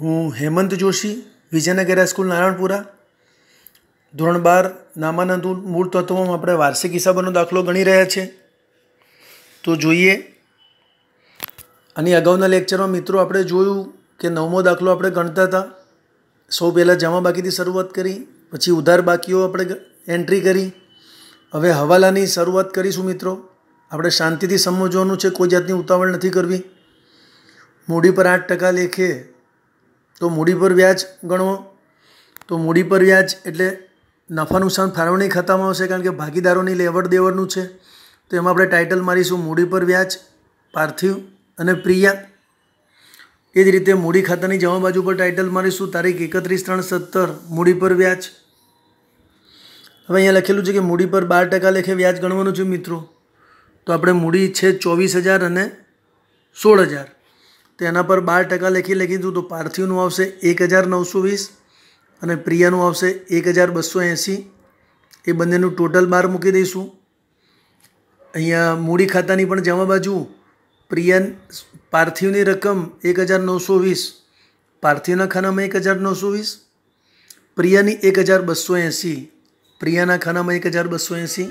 હું હેમંત જોશી વિજયનગર હાઈસ્કૂલ નારાયણપુરા ધોરણ બાર નામાનંદ મૂળ તત્વોમાં આપણે વાર્ષિક હિસાબોનો દાખલો ગણી રહ્યા છે તો જોઈએ આની અગાઉના લેક્ચરમાં મિત્રો આપણે જોયું કે નવમો દાખલો આપણે ગણતા હતા સૌ પહેલાં જમા બાકીથી શરૂઆત કરી પછી ઉધાર બાકીઓ આપણે એન્ટ્રી કરી હવે હવાલાની શરૂઆત કરીશું મિત્રો આપણે શાંતિથી સમજવાનું છે કોઈ જાતની ઉતાવળ નથી કરવી મૂડી પર આઠ ટકા લેખે તો મૂડી પર વ્યાજ ગણો તો મૂડી પર વ્યાજ એટલે નફા નુકસાન ફાળવણી ખાતામાં આવશે કારણ કે ભાગીદારોની લેવડ દેવડનું છે તો એમાં આપણે ટાઇટલ મારીશું મૂડી પર વ્યાજ પાર્થિવ અને પ્રિયા એ જ રીતે મૂડી ખાતાની જમા બાજુ પર ટાઇટલ મારીશું તારીખ એકત્રીસ ત્રણ સત્તર મૂડી પર વ્યાજ હવે અહીંયા લખેલું છે કે મૂડી પર બાર ટકા લેખે વ્યાજ ગણવાનું છે મિત્રો તો આપણે મૂડી છે ચોવીસ હજાર અને સોળ હજાર તો એના પર બાર ટકા લખી લખી દઉં તો પાર્થિવનું આવશે એક હજાર નવસો વીસ અને પ્રિયાનું આવશે એક હજાર બસો એંસી એ બંનેનું ટોટલ બાર મૂકી દઈશું અહીંયા મૂડી ખાતાની પણ જમા બાજુ પ્રિયાન પાર્થિવની રકમ એક હજાર નવસો વીસ પાર્થિવના ખાનામાં એક હજાર નવસો વીસ પ્રિયાની એક હજાર બસો એંસી પ્રિયાના ખાનામાં એક હજાર બસો એંસી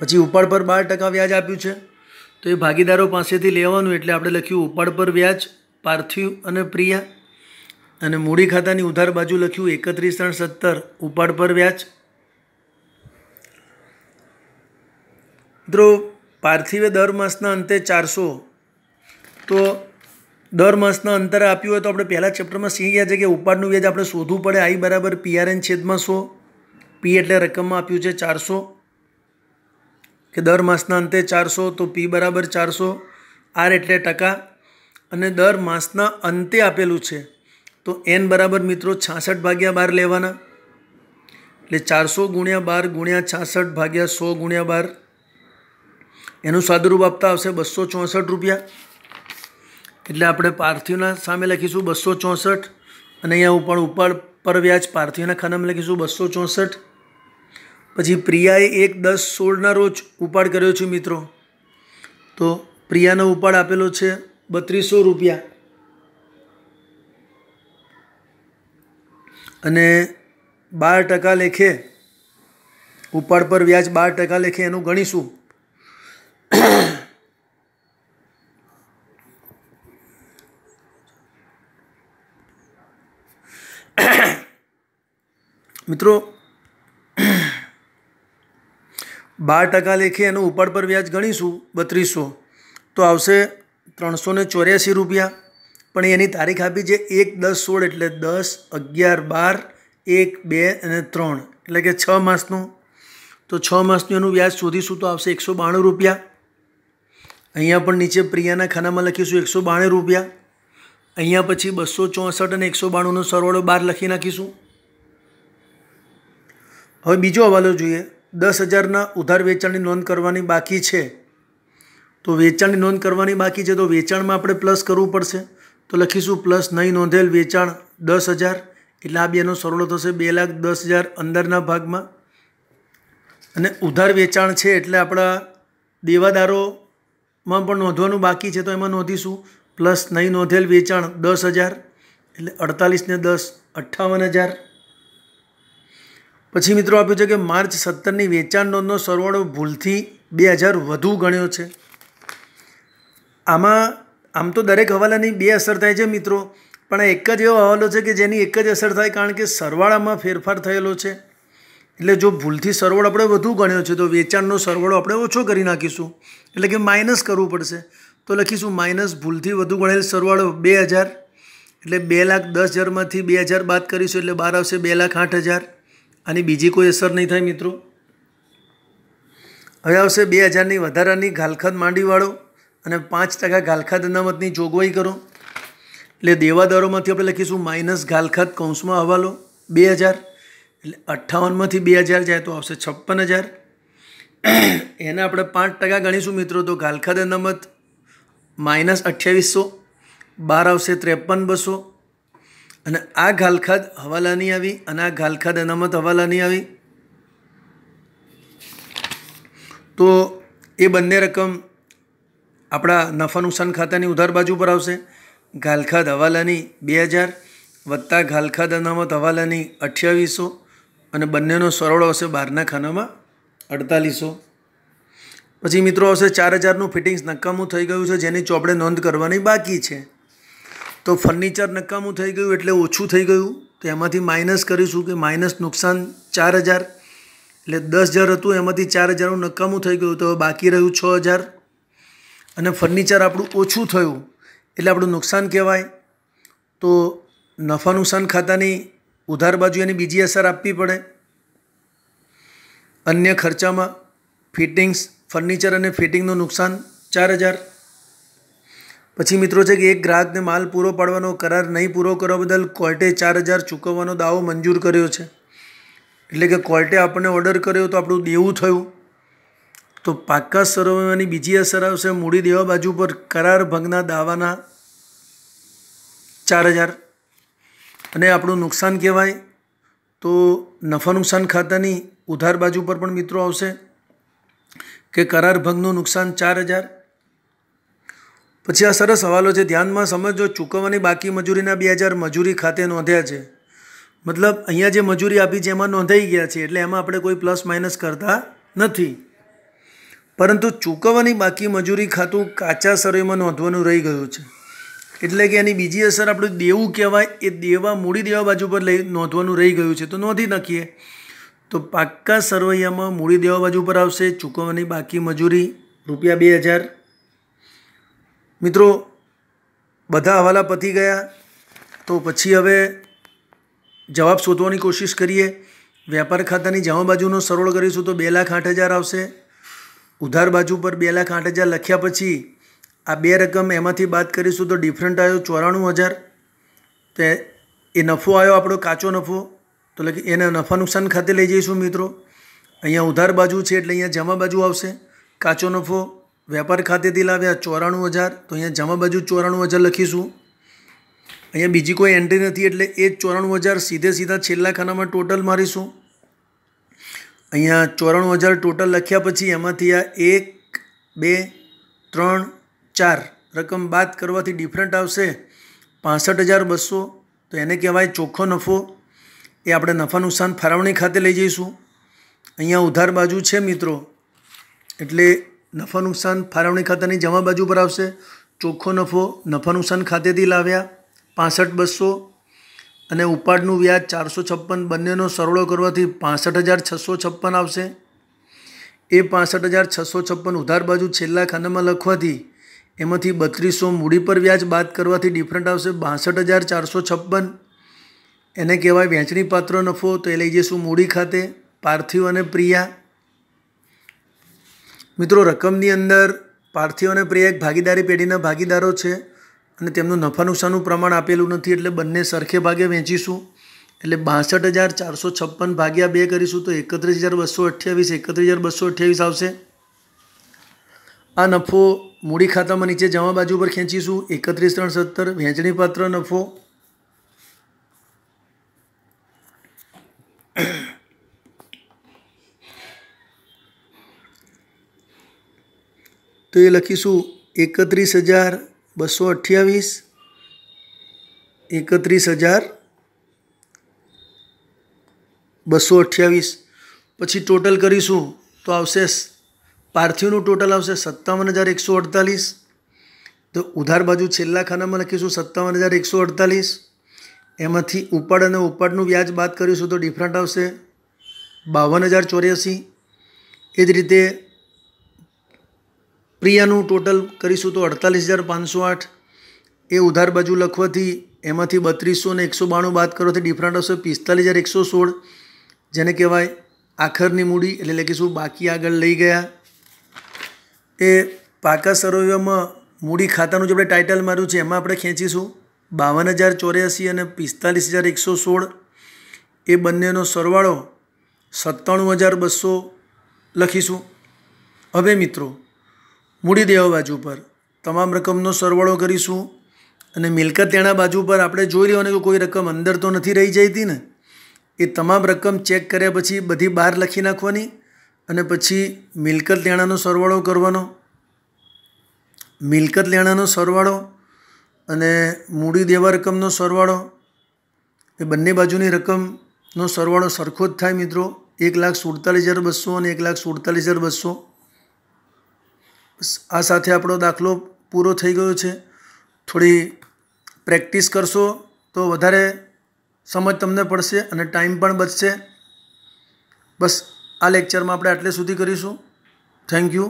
પછી ઉપાડ પર બાર ટકા વ્યાજ આપ્યું છે તો એ ભાગીદારો પાસેથી લેવાનું એટલે આપણે લખ્યું ઉપાડ પર વ્યાજ પાર્થિવ અને પ્રિયા અને મૂડી ખાતાની ઉધાર બાજુ લખ્યું એકત્રીસ ત્રણ સત્તર ઉપાડ પર વ્યાજ મિત્રો પાર્થિવે દર માસના અંતે ચારસો તો દર માસના અંતરે આપ્યું હોય તો આપણે પહેલાં ચેપ્ટરમાં શીખી ગયા છે કે ઉપાડનું વ્યાજ આપણે શોધવું પડે આઈ બરાબર પીઆરએન છેદમાં સો પી એટલે રકમમાં આપ્યું છે ચારસો કે દર માસના અંતે ચારસો તો પી બરાબર ચારસો આર એટલે ટકા અને દર માસના અંતે આપેલું છે તો એન બરાબર મિત્રો છાસઠ ભાગ્યા બાર લેવાના એટલે ચારસો ગુણ્યા બાર ગુણ્યા છાસઠ ભાગ્યા સો ગુણ્યા બાર એનું સાદુરૂપ આપતા આવશે બસો ચોસઠ રૂપિયા એટલે આપણે પાર્થિવના સામે લખીશું બસો ચોસઠ અને અહીંયા હું પણ ઉપર પર વ્યાજ પાર્થિવના ખાનામાં લખીશું બસો ચોસઠ પછી પ્રિયાએ એક દસ સોળના રોજ ઉપાડ કર્યો છે મિત્રો તો પ્રિયાનો ઉપાડ આપેલો છે બત્રીસો રૂપિયા અને બાર ટકા લેખે ઉપાડ પર વ્યાજ બાર ટકા લેખે એનું ગણીશું મિત્રો બાર ટકા લેખે એનું ઉપાડ પર વ્યાજ ગણીશું બત્રીસો તો આવશે ત્રણસો ને ચોર્યાસી રૂપિયા પણ એની તારીખ આપી છે એક દસ સોળ એટલે દસ અગિયાર બાર એક બે અને ત્રણ એટલે કે છ માસનું તો છ માસનું એનું વ્યાજ શોધીશું તો આવશે એકસો બાણું રૂપિયા અહીંયા પણ નીચે પ્રિયાના ખાનામાં લખીશું એકસો બાણું રૂપિયા અહીંયા પછી બસો ચોસઠ અને એકસો બાણુંનો સરવાળો બાર લખી નાખીશું હવે બીજો હવાલો જોઈએ દસ હજારના ઉધાર વેચાણની નોંધ કરવાની બાકી છે તો વેચાણની નોંધ કરવાની બાકી છે તો વેચાણમાં આપણે પ્લસ કરવું પડશે તો લખીશું પ્લસ નહીં નોંધેલ વેચાણ દસ હજાર એટલે આ બેનો સરળો થશે બે લાખ દસ હજાર અંદરના ભાગમાં અને ઉધાર વેચાણ છે એટલે આપણા દેવાદારોમાં પણ નોંધવાનું બાકી છે તો એમાં નોંધીશું પ્લસ નહીં નોંધેલ વેચાણ દસ હજાર એટલે અડતાલીસને દસ અઠ્ઠાવન હજાર પછી મિત્રો આપ્યું છે કે માર્ચ સત્તરની વેચાણ નોંધનો સરવાળો ભૂલથી બે હજાર વધુ ગણ્યો છે આમાં આમ તો દરેક હવાલાની બે અસર થાય છે મિત્રો પણ એક જ એવો હવાલો છે કે જેની એક જ અસર થાય કારણ કે સરવાળામાં ફેરફાર થયેલો છે એટલે જો ભૂલથી સરવાળો આપણે વધુ ગણ્યો છે તો વેચાણનો સરવાળો આપણે ઓછો કરી નાખીશું એટલે કે માઇનસ કરવું પડશે તો લખીશું માઇનસ ભૂલથી વધુ ગણેલ સરવાળો બે હજાર એટલે બે લાખ દસ હજારમાંથી બે હજાર બાદ કરીશું એટલે બાર આવશે બે લાખ આઠ હજાર આની બીજી કોઈ અસર નહીં થાય મિત્રો હવે આવશે બે હજારની વધારાની ગાલખાદ માંડીવાળો અને પાંચ ટકા ગાલખાદ અનામતની જોગવાઈ કરો એટલે દેવાદારોમાંથી આપણે લખીશું માઇનસ ગાલખાત કૌંસમાં હવાલો બે હજાર એટલે અઠ્ઠાવનમાંથી બે હજાર જાય તો આવશે છપ્પન હજાર એને આપણે પાંચ ટકા ગણીશું મિત્રો તો ગાલખાત અનામત માઇનસ અઠ્યાવીસો બાર આવશે ત્રેપન બસો અને આ ગાલખાદ હવાલાની આવી અને આ ઘાલખાદ અનામત હવાલાની આવી તો એ બંને રકમ આપણા નફા નુકસાન ખાતાની ઉધાર બાજુ પર આવશે ઘાલખાદ હવાલાની બે હજાર વત્તા ઘાલખાદ અનામત હવાલાની અઠ્યાવીસો અને બંનેનો સરવાળો હશે બહારના ખાનામાં અડતાલીસો પછી મિત્રો આવશે ચાર હજારનું ફિટિંગ્સ નકામું થઈ ગયું છે જેની ચોપડે નોંધ કરવાની બાકી છે તો ફર્નિચર નકામું થઈ ગયું એટલે ઓછું થઈ ગયું તો એમાંથી માઇનસ કરીશું કે માઇનસ નુકસાન ચાર હજાર એટલે દસ હજાર હતું એમાંથી ચાર હજારનું નકામું થઈ ગયું તો બાકી રહ્યું છ હજાર અને ફર્નિચર આપણું ઓછું થયું એટલે આપણું નુકસાન કહેવાય તો નફા નુકસાન ખાતાની ઉધાર બાજુ એની બીજી અસર આપવી પડે અન્ય ખર્ચામાં ફિટિંગ્સ ફર્નિચર અને ફિટિંગનું નુકસાન ચાર હજાર પછી મિત્રો છે કે એક ગ્રાહકને માલ પૂરો પાડવાનો કરાર નહીં પૂરો કરવા બદલ કોર્ટે ચાર હજાર ચૂકવવાનો દાવો મંજૂર કર્યો છે એટલે કે કોર્ટે આપણને ઓર્ડર કર્યો તો આપણું દેવું થયું તો પાક્કા સરોવરની બીજી અસર આવશે મૂડી દેવા બાજુ પર કરાર ભંગના દાવાના ચાર હજાર અને આપણું નુકસાન કહેવાય તો નફા નુકસાન ખાતાની ઉધાર બાજુ પર પણ મિત્રો આવશે કે કરાર ભંગનું નુકસાન ચાર હજાર પછી આ સરસ હવાલો છે ધ્યાનમાં સમજો ચૂકવવાની બાકી મજૂરીના બે હજાર મજૂરી ખાતે નોંધ્યા છે મતલબ અહીંયા જે મજૂરી આપી છે એમાં નોંધાઈ ગયા છે એટલે એમાં આપણે કોઈ પ્લસ માઇનસ કરતા નથી પરંતુ ચૂકવવાની બાકી મજૂરી ખાતું કાચા સર્વેમાં નોંધવાનું રહી ગયું છે એટલે કે એની બીજી અસર આપણું દેવું કહેવાય એ દેવા મૂડી દેવા બાજુ પર લઈ નોંધવાનું રહી ગયું છે તો નોંધી નાખીએ તો પાક્કા સરવૈયામાં મૂડી દેવા બાજુ પર આવશે ચૂકવવાની બાકી મજૂરી રૂપિયા બે હજાર મિત્રો બધા હવાલા પતી ગયા તો પછી હવે જવાબ શોધવાની કોશિશ કરીએ વેપાર ખાતાની જમા બાજુનો સરળ કરીશું તો બે લાખ આઠ હજાર આવશે ઉધાર બાજુ પર બે લાખ આઠ હજાર લખ્યા પછી આ બે રકમ એમાંથી બાદ કરીશું તો ડિફરન્ટ આવ્યો ચોરાણું હજાર તે એ નફો આવ્યો આપણો કાચો નફો તો એટલે એને નફા નુકસાન ખાતે લઈ જઈશું મિત્રો અહીંયા ઉધાર બાજુ છે એટલે અહીંયા જમા બાજુ આવશે કાચો નફો વેપાર ખાતેથી લાવ્યા ચોરાણું હજાર તો અહીંયા જમા બાજુ ચોરાણું હજાર લખીશું અહીંયા બીજી કોઈ એન્ટ્રી નથી એટલે એ જ ચોરાણું હજાર સીધે સીધા છેલ્લા ખાનામાં ટોટલ મારીશું અહીંયા ચોરાણું હજાર ટોટલ લખ્યા પછી એમાંથી આ એક બે ત્રણ ચાર રકમ બાદ કરવાથી ડિફરન્ટ આવશે પાસઠ હજાર બસો તો એને કહેવાય ચોખ્ખો નફો એ આપણે નફા નુકસાન ફાળવણી ખાતે લઈ જઈશું અહીંયા ઉધાર બાજુ છે મિત્રો એટલે નફા નુકસાન ફાળવણી ખાતાની જમા બાજુ પર આવશે ચોખ્ખો નફો નફા નુકસાન ખાતેથી લાવ્યા પાસઠ બસો અને ઉપાડનું વ્યાજ ચારસો છપ્પન બંનેનો સરળો કરવાથી પાસઠ હજાર છસો છપ્પન આવશે એ પાસઠ હજાર છસો છપ્પન ઉધાર બાજુ છેલ્લા ખાનામાં લખવાથી એમાંથી બત્રીસો મૂડી પર વ્યાજ બાદ કરવાથી ડિફરન્ટ આવશે બાસઠ હજાર ચારસો છપ્પન એને કહેવાય વેચણીપાત્ર નફો તો એ લઈ જઈશું મૂડી ખાતે પાર્થિવ અને પ્રિયા મિત્રો રકમની અંદર પાર્થિવ અને પ્રિયા એક ભાગીદારી પેઢીના ભાગીદારો છે અને તેમનું નફા નુકસાનનું પ્રમાણ આપેલું નથી એટલે બંને સરખે ભાગે વેચીશું એટલે બાસઠ હજાર ચારસો છપ્પન ભાગ્યા બે કરીશું તો એકત્રીસ હજાર બસો અઠ્યાવીસ એકત્રીસ હજાર બસો અઠ્યાવીસ આવશે આ નફો મૂડી ખાતામાં નીચે જમા બાજુ પર ખેંચીશું એકત્રીસ ત્રણ સત્તર વહેંચણીપાત્ર નફો તો એ લખીશું એકત્રીસ હજાર બસો અઠ્યાવીસ એકત્રીસ હજાર બસો અઠ્યાવીસ પછી ટોટલ કરીશું તો આવશે પાર્થિવનું ટોટલ આવશે સત્તાવન હજાર એકસો અડતાલીસ તો ઉધાર બાજુ છેલ્લા ખાનામાં લખીશું સત્તાવન હજાર એકસો અડતાલીસ એમાંથી ઉપાડ અને ઉપાડનું વ્યાજ બાદ કરીશું તો ડિફરન્ટ આવશે બાવન હજાર ચોર્યાસી એ જ રીતે પ્રિયાનું ટોટલ કરીશું તો અડતાલીસ હજાર પાંચસો આઠ એ ઉધાર બાજુ લખવાથી એમાંથી બત્રીસો અને એકસો બાણું બાદ કરવાથી ડિફરન્ટ આવશે પિસ્તાલીસ હજાર એકસો સોળ જેને કહેવાય આખરની મૂડી એટલે લખીશું બાકી આગળ લઈ ગયા એ પાકા સરોવરમાં મૂડી ખાતાનું જે આપણે ટાઇટલ માર્યું છે એમાં આપણે ખેંચીશું બાવન હજાર ચોર્યાસી અને પિસ્તાલીસ હજાર એકસો સોળ એ બંનેનો સરવાળો સત્તાણું હજાર બસો લખીશું હવે મિત્રો મૂડી દેવા બાજુ પર તમામ રકમનો સરવાળો કરીશું અને મિલકત તેના બાજુ પર આપણે જોઈ લેવાનું કે કોઈ રકમ અંદર તો નથી રહી જતી ને એ તમામ રકમ ચેક કર્યા પછી બધી બહાર લખી નાખવાની અને પછી મિલકત લેણાનો સરવાળો કરવાનો મિલકત લેણાનો સરવાળો અને મૂડી દેવા રકમનો સરવાળો એ બંને બાજુની રકમનો સરવાળો સરખો જ થાય મિત્રો એક લાખ સુડતાલીસ હજાર બસો અને એક લાખ સુડતાલીસ હજાર બસો આ સાથે આપણો દાખલો પૂરો થઈ ગયો છે થોડી પ્રેક્ટિસ કરશો તો વધારે સમજ તમને પડશે અને ટાઈમ પણ બચશે બસ આ લેક્ચરમાં આપણે આટલે સુધી કરીશું થેન્ક યુ